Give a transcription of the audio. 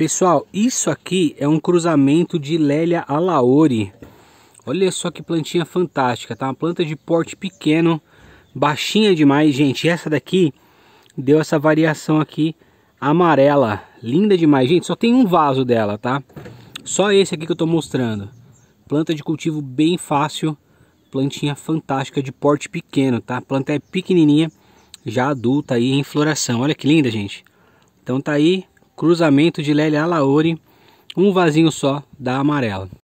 Pessoal, isso aqui é um cruzamento de Lélia alaori. Olha só que plantinha fantástica, tá? Uma planta de porte pequeno, baixinha demais, gente. E essa daqui deu essa variação aqui amarela. Linda demais, gente. Só tem um vaso dela, tá? Só esse aqui que eu tô mostrando. Planta de cultivo bem fácil, plantinha fantástica de porte pequeno, tá? planta é pequenininha, já adulta aí em floração. Olha que linda, gente. Então tá aí cruzamento de Lélia Alaori, um vasinho só da amarela.